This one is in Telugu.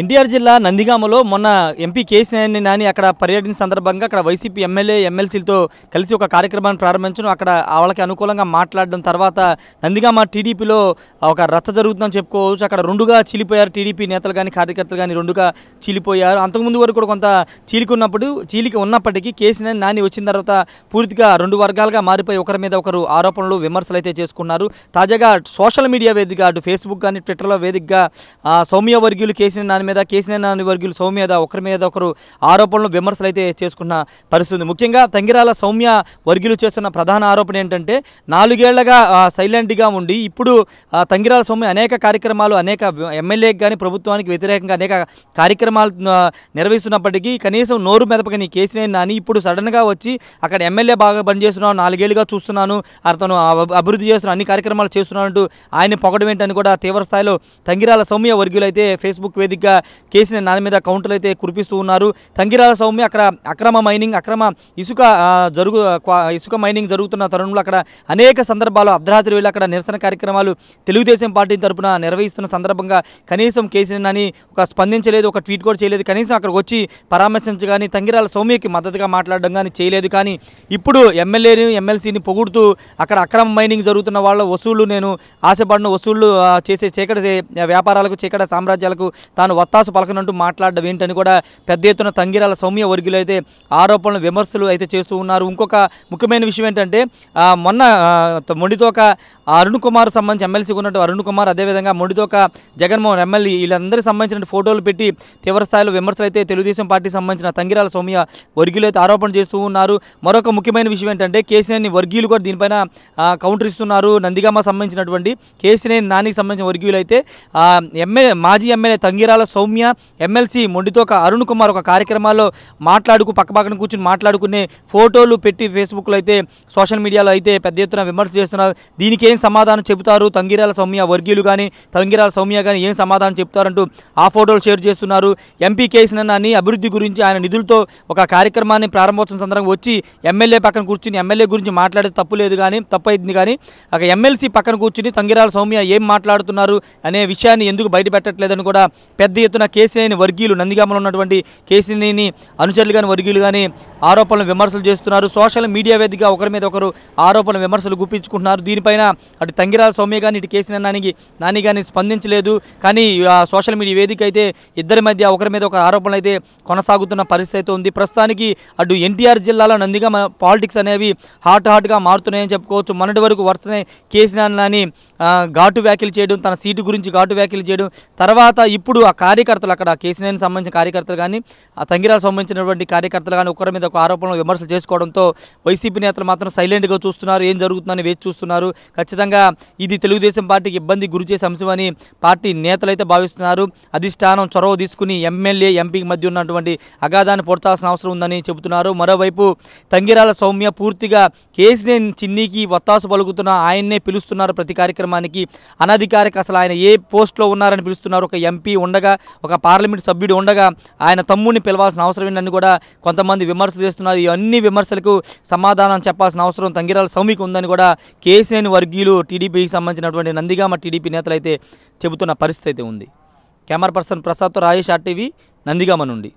ఎన్టీఆర్ జిల్లా నందిగామలో మొన్న ఎంపీ కేసీ నాని అక్కడ పర్యటన సందర్భంగా అక్కడ వైసీపీ ఎమ్మెల్యే ఎమ్మెల్సీలతో కలిసి ఒక కార్యక్రమాన్ని ప్రారంభించడం అక్కడ వాళ్ళకి అనుకూలంగా మాట్లాడడం తర్వాత నందిగామ టీడీపీలో ఒక రచ్చ జరుగుతుందని చెప్పుకోవచ్చు అక్కడ రెండుగా చీలిపోయారు టీడీపీ నేతలు కానీ కార్యకర్తలు కానీ రెండుగా చీలిపోయారు అంతకుముందు వరకు కూడా కొంత చీలికున్నప్పుడు చీలిక ఉన్నప్పటికీ కేసీ నాని వచ్చిన తర్వాత పూర్తిగా రెండు వర్గాలుగా మారిపోయి ఒకరి మీద ఒకరు ఆరోపణలు విమర్శలు అయితే చేసుకున్నారు తాజాగా సోషల్ మీడియా వేదిక అటు ఫేస్బుక్ కానీ ట్విట్టర్లో వేదికగా సౌమ్య వర్గీయులు కేసీ నాని దాని మీద కేసీనారాయణ వర్గీయులు సౌమ్య మీద ఒకరి మీద ఒకరు ఆరోపణలు విమర్శలు అయితే చేసుకున్న పరిస్థితి ముఖ్యంగా తంగిరాల సౌమ్య వర్గీయులు చేస్తున్న ప్రధాన ఆరోపణ ఏంటంటే నాలుగేళ్లగా సైలెంట్గా ఉండి ఇప్పుడు తంగిరాల సౌమ్య అనేక కార్యక్రమాలు అనేక ఎమ్మెల్యేకి కానీ ప్రభుత్వానికి వ్యతిరేకంగా అనేక కార్యక్రమాలు నిర్వహిస్తున్నప్పటికీ కనీసం నోరు మెదపకని కేసీఆర్ నాని ఇప్పుడు సడన్గా వచ్చి అక్కడ ఎమ్మెల్యే బాగా పనిచేస్తున్నాను నాలుగేళ్లుగా చూస్తున్నాను అతను అభివృద్ధి చేస్తున్న అన్ని కార్యక్రమాలు చేస్తున్నానంటూ ఆయన పొగడం ఏంటని కూడా తీవ్ర స్థాయిలో తంగిరాల సౌమ్య వర్గీయులు అయితే ఫేస్బుక్ వేదికగా కేసుని నాని మీద కౌంటర్లు అయితే కురిపిస్తూ ఉన్నారు తంగిరాల సౌమ్య అక్కడ అక్రమ మైనింగ్ అక్రమ ఇసుక జరుగు ఇసుక మైనింగ్ జరుగుతున్న తరుణంలో అక్కడ అనేక సందర్భాలు అర్ధరాత్రి వెళ్ళి అక్కడ నిరసన కార్యక్రమాలు తెలుగుదేశం పార్టీ తరఫున నిర్వహిస్తున్న సందర్భంగా కనీసం కేసీఆర్ నాని ఒక స్పందించలేదు ఒక ట్వీట్ కూడా చేయలేదు కనీసం అక్కడికి వచ్చి పరామర్శించగాని తంగిరాల సౌమ్యకి మద్దతుగా మాట్లాడడం కానీ చేయలేదు కానీ ఇప్పుడు ఎమ్మెల్యేని ఎమ్మెల్సీని పొగుడుతూ అక్కడ అక్రమ మైనింగ్ జరుగుతున్న వాళ్ళ వసూళ్లు నేను ఆశపడిన వసూళ్లు చేసే చీకటి వ్యాపారాలకు చీకటి సామ్రాజ్యాలకు తాను వత్తాసు పలకనంటూ మాట్లాడడం ఏంటని కూడా పెద్ద ఎత్తున తంగిరాల సౌమ్య వర్గీయులు అయితే ఆరోపణలు విమర్శలు అయితే చేస్తూ ఉన్నారు ఇంకొక ముఖ్యమైన విషయం ఏంటంటే మొన్న మొండితోక అరుణ్ కుమార్ సంబంధించి ఎమ్మెల్సీ ఉన్నట్టు అరుణ్ కుమార్ అదేవిధంగా మొండితోక జగన్మోహన్ ఎమ్మెల్యే వీళ్ళందరికీ సంబంధించిన ఫోటోలు పెట్టి తీవ్రస్థాయిలో విమర్శలు అయితే తెలుగుదేశం పార్టీకి సంబంధించిన తంగిరాల సౌమ్య వర్గీయులు అయితే ఆరోపణ చేస్తూ ఉన్నారు మరొక ముఖ్యమైన విషయం ఏంటంటే కేసీనేని వర్గీయులు కూడా దీనిపైన కౌంటర్ ఇస్తున్నారు నందిగామ సంబంధించినటువంటి కేసీనేని నానికి సంబంధించిన వర్గీయులు అయితే ఎమ్మెల్యే మాజీ ఎమ్మెల్యే తంగిరాల సౌమ్య ఎమ్మెల్సీ మొండితోక అరుణ్ కుమార్ ఒక కార్యక్రమాల్లో మాట్లాడుకు పక్కపక్కన కూర్చుని మాట్లాడుకునే ఫోటోలు పెట్టి ఫేస్బుక్లో అయితే సోషల్ మీడియాలో అయితే పెద్ద ఎత్తున విమర్శ చేస్తున్నారు దీనికి ఏం సమాధానం చెబుతారు తంగిరాల సౌమ్య వర్గీయులు కానీ తంగిరాల సౌమ్య కానీ ఏం సమాధానం చెప్తారంటూ ఆ ఫోటోలు షేర్ చేస్తున్నారు ఎంపీ అని అభివృద్ధి గురించి ఆయన నిధులతో ఒక కార్యక్రమాన్ని ప్రారంభోత్సవం సందర్భంగా వచ్చి ఎమ్మెల్యే పక్కన కూర్చుని ఎమ్మెల్యే గురించి మాట్లాడేది తప్పు లేదు కానీ తప్పైంది కానీ ఒక ఎమ్మెల్సీ పక్కన కూర్చుని తంగిరాల సౌమ్య ఏం మాట్లాడుతున్నారు అనే విషయాన్ని ఎందుకు బయట పెట్టట్లేదని కూడా పెద్ద పెద్ద ఎత్తున కేసీనేని వర్గీయులు నందిగామలో ఉన్నటువంటి కేసీనేని అనుచరులు కానీ వర్గీయులు కానీ ఆరోపణలు విమర్శలు చేస్తున్నారు సోషల్ మీడియా వేదికగా ఒకరి మీద ఒకరు ఆరోపణలు విమర్శలు గుప్పించుకుంటున్నారు దీనిపైన అటు తంగిరాల సౌమ్య కానీ ఇటు కేసీ నానికి నాని కానీ స్పందించలేదు కానీ సోషల్ మీడియా వేదిక అయితే ఇద్దరి మధ్య ఒకరి మీద ఒక ఆరోపణలు అయితే కొనసాగుతున్న పరిస్థితి అయితే ఉంది ప్రస్తుతానికి అటు ఎన్టీఆర్ జిల్లాలో నందిగా పాలిటిక్స్ అనేవి హాట్ హాట్గా మారుతున్నాయని చెప్పుకోవచ్చు మొన్నటి వరకు వరుసనే కేసీఆర్ నాని ఘాటు వ్యాఖ్యలు చేయడం తన సీటు గురించి ఘాటు వ్యాఖ్యలు చేయడం తర్వాత ఇప్పుడు ఆ కార్యకర్తలు అక్కడ కేసీఆర్ సంబంధించిన కార్యకర్తలు కానీ ఆ తంగిరాలు సంబంధించినటువంటి కార్యకర్తలు కానీ ఒకరి మీద ఒక ఆరోపణలు విమర్శలు చేసుకోవడంతో వైసీపీ నేతలు మాత్రం సైలెంట్గా చూస్తున్నారు ఏం జరుగుతుందని వేచి చూస్తున్నారు ఖచ్చితంగా ఇది తెలుగుదేశం పార్టీకి ఇబ్బంది గురి చేసే అంశమని పార్టీ నేతలైతే భావిస్తున్నారు అధిష్టానం చొరవ తీసుకుని ఎమ్మెల్యే ఎంపీకి మధ్య ఉన్నటువంటి అగాధాన్ని పొడచాల్సిన అవసరం ఉందని చెబుతున్నారు మరోవైపు తంగిరాల సౌమ్య పూర్తిగా కేసీఆర్ చిన్నీకి వత్తాసు పలుకుతున్న ఆయన్నే పిలుస్తున్నారు ప్రతి కార్యక్రమం కార్యక్రమానికి అనధికారిక అసలు ఆయన ఏ పోస్ట్లో ఉన్నారని పిలుస్తున్నారు ఒక ఎంపీ ఉండగా ఒక పార్లమెంట్ సభ్యుడు ఉండగా ఆయన తమ్ముడిని పిలవాల్సిన అవసరం ఏంటని కూడా కొంతమంది విమర్శలు చేస్తున్నారు ఈ అన్ని విమర్శలకు సమాధానం చెప్పాల్సిన అవసరం తంగిరాల సౌమికి ఉందని కూడా కేసినేని వర్గీయులు టీడీపీకి సంబంధించినటువంటి నందిగామ టీడీపీ నేతలు అయితే చెబుతున్న పరిస్థితి అయితే ఉంది కెమెరా పర్సన్ ప్రసాద్తో రాజేష్ ఆర్టీవీ నందిగామ నుండి